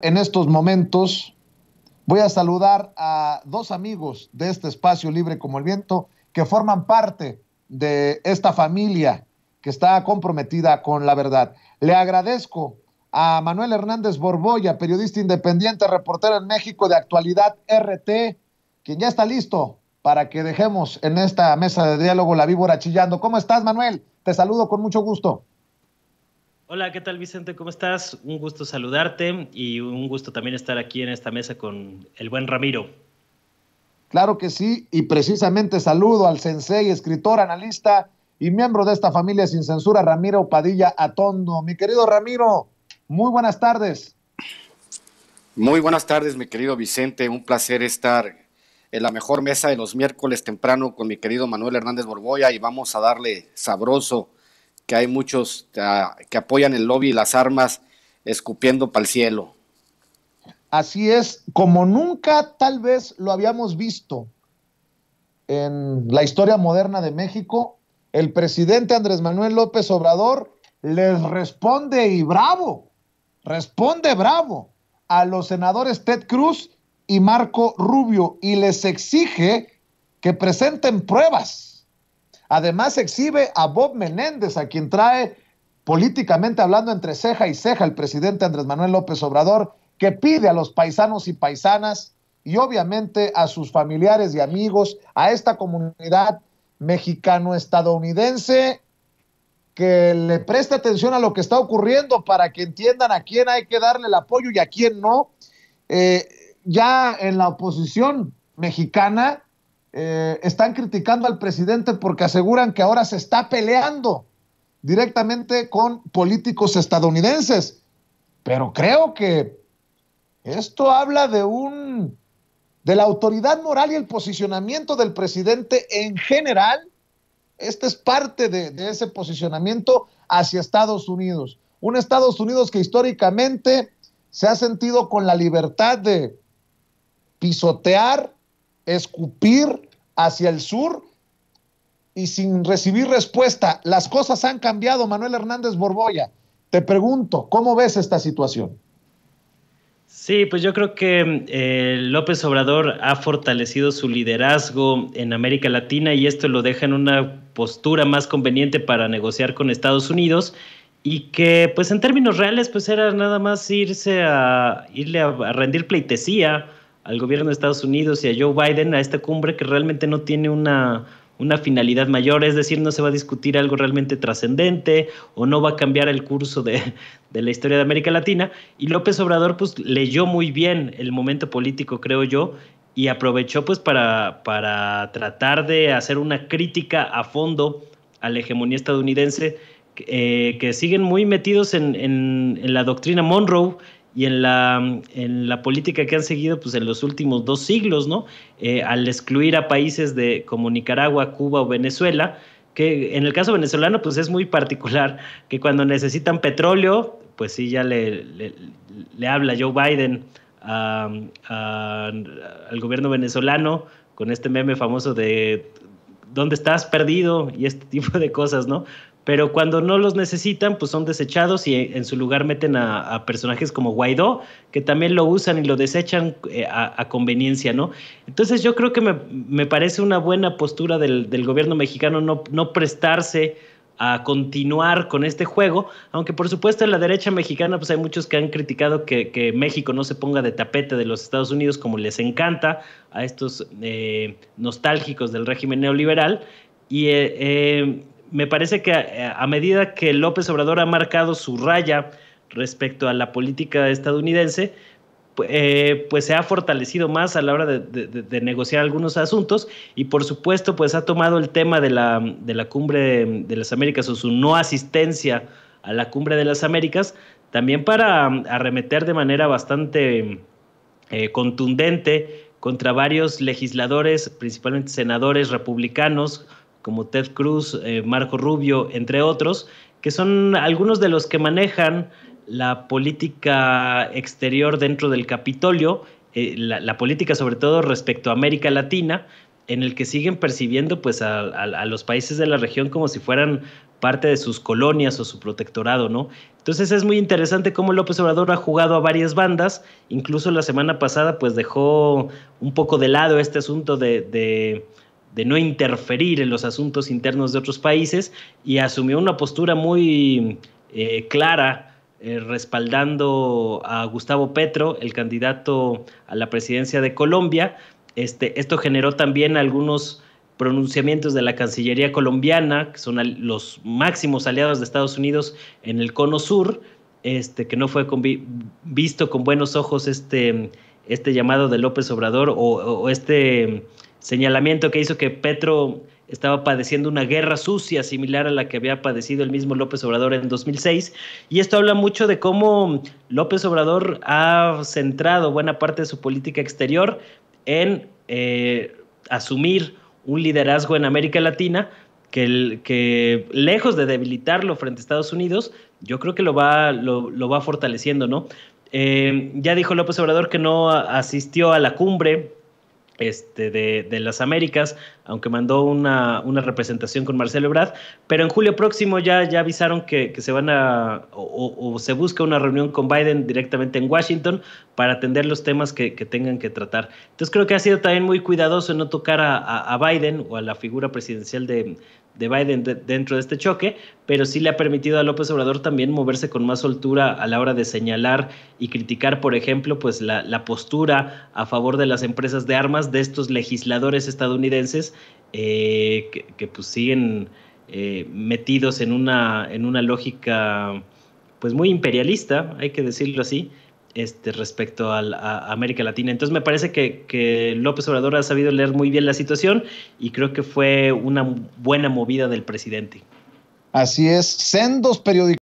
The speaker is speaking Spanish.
En estos momentos voy a saludar a dos amigos de este espacio libre como el viento que forman parte de esta familia que está comprometida con la verdad. Le agradezco a Manuel Hernández Borboya, periodista independiente, reportero en México de actualidad RT, quien ya está listo para que dejemos en esta mesa de diálogo la víbora chillando. ¿Cómo estás, Manuel? Te saludo con mucho gusto. Hola, ¿qué tal Vicente? ¿Cómo estás? Un gusto saludarte y un gusto también estar aquí en esta mesa con el buen Ramiro. Claro que sí, y precisamente saludo al sensei, escritor, analista y miembro de esta familia sin censura, Ramiro Padilla Atondo. Mi querido Ramiro, muy buenas tardes. Muy buenas tardes, mi querido Vicente. Un placer estar en la mejor mesa de los miércoles temprano con mi querido Manuel Hernández Borboya y vamos a darle sabroso que hay muchos ah, que apoyan el lobby y las armas escupiendo para el cielo. Así es, como nunca tal vez lo habíamos visto en la historia moderna de México, el presidente Andrés Manuel López Obrador les responde y bravo, responde bravo a los senadores Ted Cruz y Marco Rubio y les exige que presenten pruebas Además exhibe a Bob Menéndez, a quien trae políticamente hablando entre ceja y ceja el presidente Andrés Manuel López Obrador, que pide a los paisanos y paisanas y obviamente a sus familiares y amigos, a esta comunidad mexicano-estadounidense, que le preste atención a lo que está ocurriendo para que entiendan a quién hay que darle el apoyo y a quién no. Eh, ya en la oposición mexicana, eh, están criticando al presidente porque aseguran que ahora se está peleando directamente con políticos estadounidenses. Pero creo que esto habla de un de la autoridad moral y el posicionamiento del presidente en general. Este es parte de ese posicionamiento hacia Estados Unidos. Un Estados Unidos que históricamente se ha sentido con la libertad de pisotear, escupir, hacia el sur y sin recibir respuesta. Las cosas han cambiado, Manuel Hernández Borboya. Te pregunto, ¿cómo ves esta situación? Sí, pues yo creo que eh, López Obrador ha fortalecido su liderazgo en América Latina y esto lo deja en una postura más conveniente para negociar con Estados Unidos y que pues en términos reales pues era nada más irse a irle a rendir pleitesía al gobierno de Estados Unidos y a Joe Biden a esta cumbre que realmente no tiene una, una finalidad mayor, es decir, no se va a discutir algo realmente trascendente o no va a cambiar el curso de, la historia de América Latina. Y López Obrador pues leyó muy bien el momento político, creo yo, y aprovechó pues para, para, tratar de hacer una crítica a fondo a la hegemonía estadounidense, eh, que siguen muy metidos en, la doctrina Monroe, y en la, en la política que han seguido pues, en los últimos dos siglos, ¿no? Eh, al excluir a países de, como Nicaragua, Cuba o Venezuela, que en el caso venezolano pues es muy particular, que cuando necesitan petróleo, pues sí, ya le, habla Joe Biden al gobierno venezolano con este meme famoso de ¿dónde estás perdido? y este tipo de cosas, ¿no? pero cuando no los necesitan, pues son desechados y en su lugar meten a, personajes como Guaidó, que también lo usan y lo desechan eh, a, conveniencia, ¿no? Entonces yo creo que me, me parece una buena postura del, del gobierno mexicano no, no prestarse a continuar con este juego, aunque por supuesto en la derecha mexicana pues hay muchos que han criticado que, México no se ponga de tapete de los Estados Unidos como les encanta a estos eh, nostálgicos del régimen neoliberal y eh, me parece que a, medida que López Obrador ha marcado su raya respecto a la política estadounidense, eh, pues se ha fortalecido más a la hora de, negociar algunos asuntos y por supuesto pues ha tomado el tema de la, cumbre de las Américas o su no asistencia a la cumbre de las Américas también para um, arremeter de manera bastante eh, contundente contra varios legisladores, principalmente senadores republicanos, como Ted Cruz, eh, Marco Rubio, entre otros, que son algunos de los que manejan la política exterior dentro del Capitolio, eh, la, política sobre todo respecto a América Latina, en el que siguen percibiendo pues, a, los países de la región como si fueran parte de sus colonias o su protectorado, ¿no? Entonces es muy interesante cómo López Obrador ha jugado a varias bandas, incluso la semana pasada pues dejó un poco de lado este asunto de de no interferir en los asuntos internos de otros países y asumió una postura muy eh, clara eh, respaldando a Gustavo Petro, el candidato a la presidencia de Colombia. Este, esto generó también algunos pronunciamientos de la Cancillería colombiana, que son los máximos aliados de Estados Unidos en el Cono Sur, este, que no fue visto con buenos ojos este, este llamado de López Obrador o este señalamiento que hizo que Petro estaba padeciendo una guerra sucia similar a la que había padecido el mismo López Obrador en 2006. Y esto habla mucho de cómo López Obrador ha centrado buena parte de su política exterior en eh, asumir un liderazgo en América Latina que, lejos de debilitarlo frente a Estados Unidos, yo creo que lo va, lo, va fortaleciendo, ¿no? Eh, ya dijo López Obrador que no asistió a la cumbre este, de, de, las Américas, aunque mandó una, una, representación con Marcelo Ebrard, pero en julio próximo ya, ya avisaron que, se van a, o, o, se busca una reunión con Biden directamente en Washington para atender los temas que, tengan que tratar. Entonces creo que ha sido también muy cuidadoso no tocar a Biden o a la figura presidencial de, de Biden dentro de este choque, pero sí le ha permitido a López Obrador también moverse con más soltura a la hora de señalar y criticar, por ejemplo, pues la, postura a favor de las empresas de armas de estos legisladores estadounidenses eh, que, pues siguen eh, metidos en una, en una lógica pues muy imperialista, hay que decirlo así, este, respecto a América Latina. Entonces me parece que, López Obrador ha sabido leer muy bien la situación y creo que fue una buena movida del presidente. Así es, sendos periódicos.